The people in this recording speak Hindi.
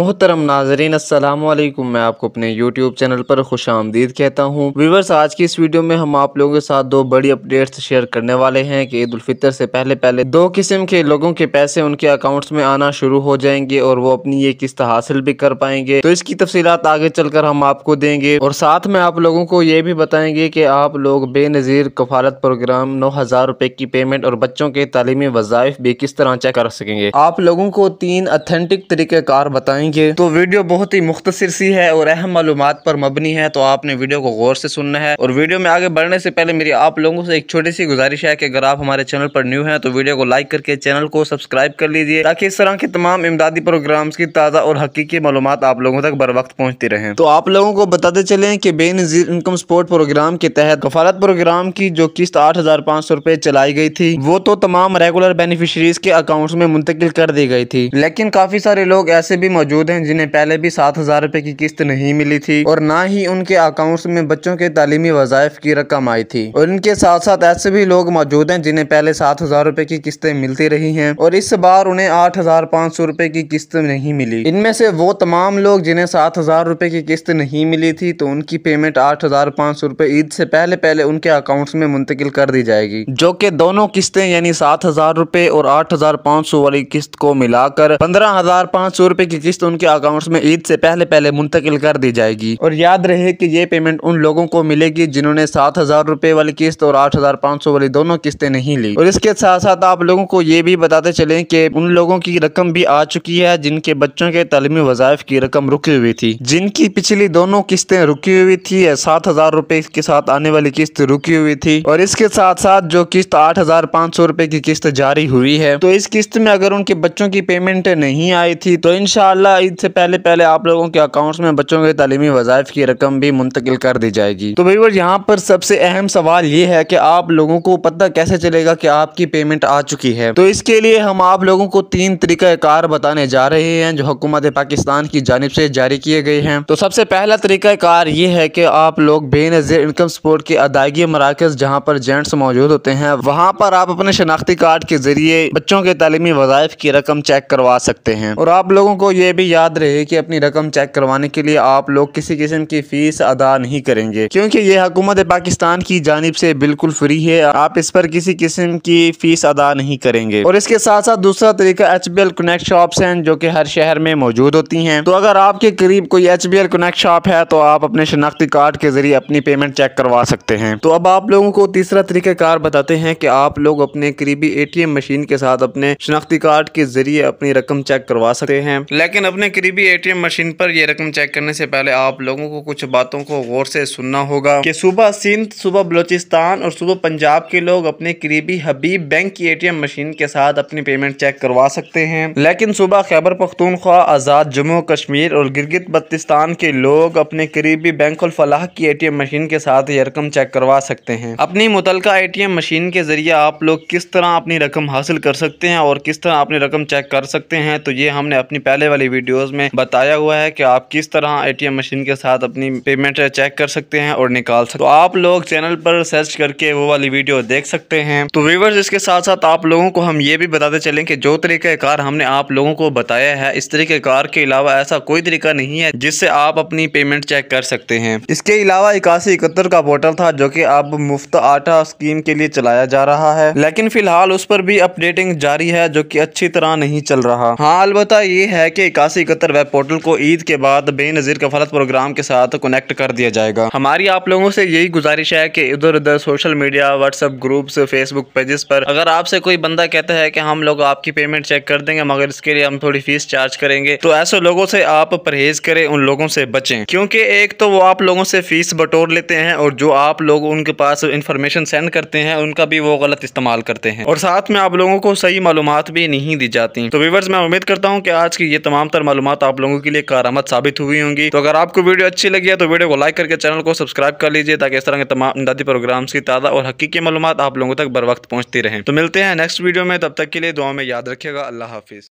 मोहतरम नाजरीन असलम मैं आपको अपने YouTube चैनल पर खुश आमदीद कहता हूँ व्यूवर्स आज की इस वीडियो में हम आप लोगों के साथ दो बड़ी अपडेट्स शेयर करने वाले हैं कि ईद फितर से पहले पहले दो किस्म के लोगों के पैसे उनके अकाउंट्स में आना शुरू हो जाएंगे और वो अपनी ये किस्त हासिल भी कर पाएंगे तो इसकी तफसीत आगे चलकर हम आपको देंगे और साथ में आप लोगों को ये भी बताएंगे कि आप लोग बेनज़ीर कफालत प्रोग्राम नौ हज़ार रुपए की पेमेंट और बच्चों के तालीमी वजायफ भी किस तरह चेक कर सकेंगे आप लोगों को तीन अथेंटिक तरीक़ेकार बताएंगे जाएंगे तो वीडियो बहुत ही मुख्तर सी है और अहम मालूम पर मबनी है तो आपने वीडियो को गौर से सुनना है और वीडियो में आगे बढ़ने से पहले मेरी आप लोगों से एक छोटी सी गुजारिश है कि अगर आप हमारे चैनल पर न्यू हैं तो वीडियो को लाइक करके चैनल को सब्सक्राइब कर लीजिए ताकि इस तरह के तमाम इमदादी प्रोग्राम की ताज़ा और हकीकी मालूम आप लोगों तक बर वक्त पहुँचती रहे तो आप लोगों को बताते चले कि बेनजीर इनकम सपोर्ट प्रोग्राम के तहत कफालत प्रोग्राम की जो किस्त आठ हजार पाँच सौ रुपए चलाई गई थी वो तो तमाम रेगुलर बेनिफिशरीज के अकाउंट्स में मुंतकिल कर दी गई थी लेकिन काफी सारे लोग ऐसे भी मौजूद मौजूद हैं जिन्हें पहले भी सात हज़ार रुपए की किस्त नहीं मिली थी और ना ही उनके अकाउंट में बच्चों के तालीमी वज़ायफ की रकम आई थी और इनके साथ साथ ऐसे भी लोग मौजूद हैं जिन्हें पहले सात हज़ार रुपए की किस्तें मिलती रही हैं और इस बार उन्हें आठ हज़ार पाँच सौ रुपए की किस्त नहीं मिली इनमें से वो तमाम लोग जिन्हें सात हज़ार रुपए की किस्त नहीं मिली थी तो उनकी पेमेंट आठ हज़ार पाँच सौ रुपए ईद से पहले पहले उनके अकाउंट्स में मुंतकिल कर दी जाएगी जो कि दोनों किस्तें यानी सात हज़ार रुपए और आठ हज़ार पाँच सौ वाली किस्त को मिलाकर पंद्रह हज़ार पाँच सौ रुपए की किस्त किस्त तो उनके अकाउंट्स में ईद से पहले पहले मुंतकिल कर दी जाएगी और याद रहे कि ये पेमेंट उन लोगों को मिलेगी जिन्होंने सात हजार रूपए वाली किस्त और आठ हजार पाँच सौ वाली दोनों किस्तें नहीं ली और इसके साथ साथ आप लोगों को ये भी बताते चले की उन लोगों की रकम भी आ चुकी है जिनके बच्चों के तलमी वजायफ की रकम रुकी हुई थी जिनकी पिछली दोनों किस्तें रुकी हुई थी सात हजार रूपए के साथ आने वाली किस्त रुकी हुई थी और इसके साथ साथ जो किस्त आठ हजार पाँच सौ रूपए की किस्त जारी हुई है तो इस किस्त में अगर उनके बच्चों की पेमेंट नहीं आई थी तो इनशाला इनशाला ईद से पहले पहले आप लोगों के अकाउंट्स में बच्चों के तलीमी वज़ायफ़ की रकम भी मुंतकिल कर दी जाएगी तो भाई यहाँ पर सबसे अहम सवाल ये है कि आप लोगों को पता कैसे चलेगा कि आपकी पेमेंट आ चुकी है तो इसके लिए हम आप लोगों को तीन तरीक़ाकार बताने जा रहे हैं जो हुकूमत पाकिस्तान की जानब से जारी किए गए हैं तो सबसे पहला तरीक़ाकार ये है कि आप लोग बेनज़ीर इनकम सपोर्ट के अदायगी मराकज़ जहाँ पर जेंट्स मौजूद होते हैं वहाँ पर आप अपने शनाख्ती कार्ड के जरिए बच्चों के तलीमी वज़ायफ़ की रकम चेक करवा सकते हैं और आप लोगों को ये भी याद रहे कि अपनी रकम चेक करवाने के लिए आप लोग किसी किस्म की फीस अदा नहीं करेंगे क्योंकि ये हुकूमत पाकिस्तान की जानब से बिल्कुल फ्री है आप इस पर किसी किस्म की फीस अदा नहीं करेंगे और इसके साथ साथ दूसरा तरीका H B L connect shop है जो की हर शहर में मौजूद होती है तो अगर आपके करीब कोई H B L connect shop है तो आप अपने शनाख्ती कार्ड के जरिए अपनी पेमेंट चेक करवा सकते हैं तो अब आप लोगों को तीसरा कार बताते हैं की आप लोग अपने करीबी ए टी एम मशीन के साथ अपने शनाख्ती कार्ड के जरिए अपनी रकम चेक करवा सकते हैं लेकिन अपने करीबी एटीएम मशीन पर ये रकम चेक करने से पहले आप लोगों को कुछ बातों को गौर से सुनना होगा कि सुबह सिंध सुबह बलूचिस्तान और सुबह पंजाब के लोग अपने करीबी हबीब बैंक की एटीएम मशीन के साथ अपनी पेमेंट चेक करवा सकते हैं लेकिन सुबह खैबर पख्तूनख्वा आज़ाद जम्मू कश्मीर और गिरगित बल्तिस्तान के लोग अपने करीबी बैंक फलाह की एटीएम मशीन के साथ ये रकम चेक करवा सकते हैं अपनी मुतल एटीएम मशीन के जरिए आप लोग किस तरह अपनी रकम हासिल कर सकते हैं और किस तरह अपनी रकम चेक कर सकते हैं तो ये हमने अपनी पहले वाली वीडियोस में बताया हुआ है कि आप किस तरह एटीएम मशीन के साथ अपनी पेमेंट चेक कर सकते हैं और निकाल सकते तो आप लोग चैनल पर सर्च करके वो वाली वीडियो देख सकते हैं तो व्यूवर्स इसके साथ साथ आप लोगों को हम ये भी बताते चले की जो तरीके कार हमने आप लोगों को बताया है इस कार के अलावा ऐसा कोई तरीका नहीं है जिससे आप अपनी पेमेंट चेक कर सकते हैं इसके अलावा इक्यासी इकहत्तर का पोर्टल था जो कि अब मुफ्त आटा स्कीम के लिए चलाया जा रहा है लेकिन फिलहाल उस पर भी अपडेटिंग जारी है जो कि अच्छी तरह नहीं चल रहा हाँ अलबत् ये है कि से इकहत्तर वेब पोर्टल को ईद के बाद बेनज़ीर कफालत प्रोग्राम के साथ कनेक्ट कर दिया जाएगा हमारी आप लोगों से यही गुजारिश है कि इधर उधर social media WhatsApp groups Facebook pages पर अगर आपसे कोई बंदा कहता है कि हम लोग आपकी पेमेंट चेक कर देंगे मगर इसके लिए हम थोड़ी फीस चार्ज करेंगे तो ऐसे लोगों से आप परहेज करें उन लोगों से बचें क्योंकि एक तो वो आप लोगों से फीस बटोर लेते हैं और जो आप लोग उनके पास इंफॉर्मेशन सेंड करते हैं उनका भी वो गलत इस्तेमाल करते हैं और साथ में आप लोगों को सही मालूम भी नहीं दी जाती तो व्यवर्स मैं उम्मीद करता हूँ कि आज की ये तमाम बेहतर मालूम आप लोगों के लिए कारामद साबित हुई होंगी तो अगर आपको वीडियो अच्छी लगी है तो वीडियो को लाइक करके चैनल को सब्सक्राइब कर लीजिए ताकि इस तरह के तमाम इमदादी प्रोग्राम की ताज़ा और हकीकी मालूम आप लोगों तक बर वक्त पहुंचती रहे तो मिलते हैं नेक्स्ट वीडियो में तब तक के लिए दुआ में याद रखेगा अल्लाह हाफिज़